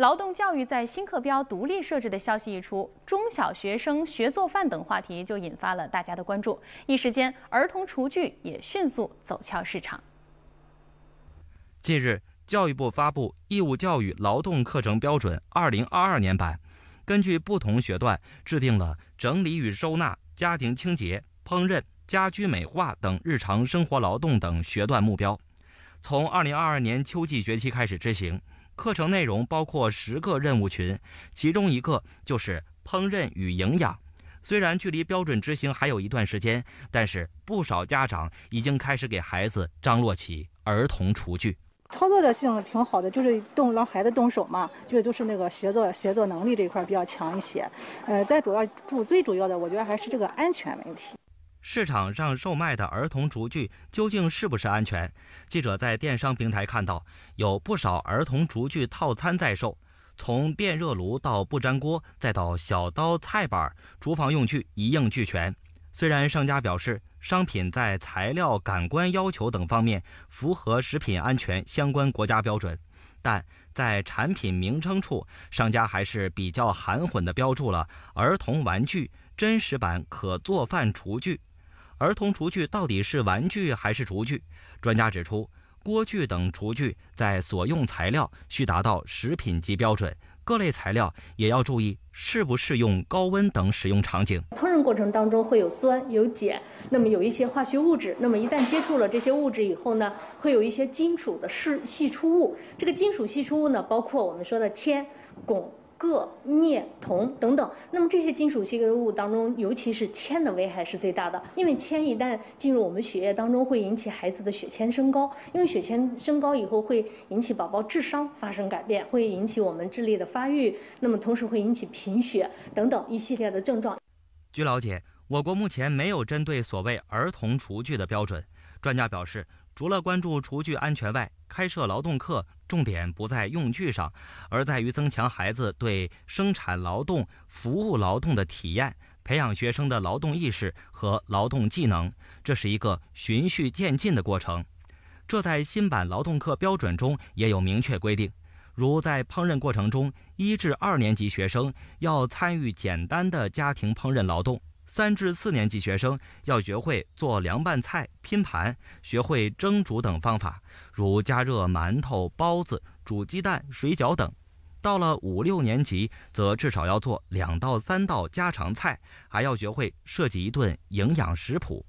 劳动教育在新课标独立设置的消息一出，中小学生学做饭等话题就引发了大家的关注。一时间，儿童厨具也迅速走俏市场。近日，教育部发布《义务教育劳动课程标准 （2022 年版）》，根据不同学段制定了整理与收纳、家庭清洁、烹饪、家居美化等日常生活劳动等学段目标，从2022年秋季学期开始执行。课程内容包括十个任务群，其中一个就是烹饪与营养。虽然距离标准执行还有一段时间，但是不少家长已经开始给孩子张罗起儿童厨具。操作的性挺好的，就是动让孩子动手嘛，就就是那个协作协作能力这一块比较强一些。呃，再主要主最主要的，我觉得还是这个安全问题。市场上售卖的儿童厨具究竟是不是安全？记者在电商平台看到，有不少儿童厨具套餐在售，从电热炉到不粘锅，再到小刀、菜板、厨房用具一应俱全。虽然商家表示商品在材料、感官要求等方面符合食品安全相关国家标准，但在产品名称处，商家还是比较含混地标注了“儿童玩具真实版可做饭厨具”。儿童厨具到底是玩具还是厨具？专家指出，锅具等厨具在所用材料需达到食品级标准，各类材料也要注意适不适用高温等使用场景。烹饪过程当中会有酸、有碱，那么有一些化学物质，那么一旦接触了这些物质以后呢，会有一些金属的释析出物。这个金属析出物呢，包括我们说的铅、汞。铬、镍、铜等等，那么这些金属硒格物当中，尤其是铅的危害是最大的，因为铅一旦进入我们血液当中，会引起孩子的血铅升高，因为血铅升高以后会引起宝宝智商发生改变，会引起我们智力的发育，那么同时会引起贫血等等一系列的症状。据了解，我国目前没有针对所谓儿童厨具的标准。专家表示，除了关注厨具安全外，开设劳动课。重点不在用具上，而在于增强孩子对生产劳动、服务劳动的体验，培养学生的劳动意识和劳动技能。这是一个循序渐进的过程，这在新版劳动课标准中也有明确规定。如在烹饪过程中，一至二年级学生要参与简单的家庭烹饪劳动。三至四年级学生要学会做凉拌菜、拼盘，学会蒸煮等方法，如加热馒头、包子、煮鸡蛋、水饺等。到了五六年级，则至少要做两到三道家常菜，还要学会设计一顿营养食谱。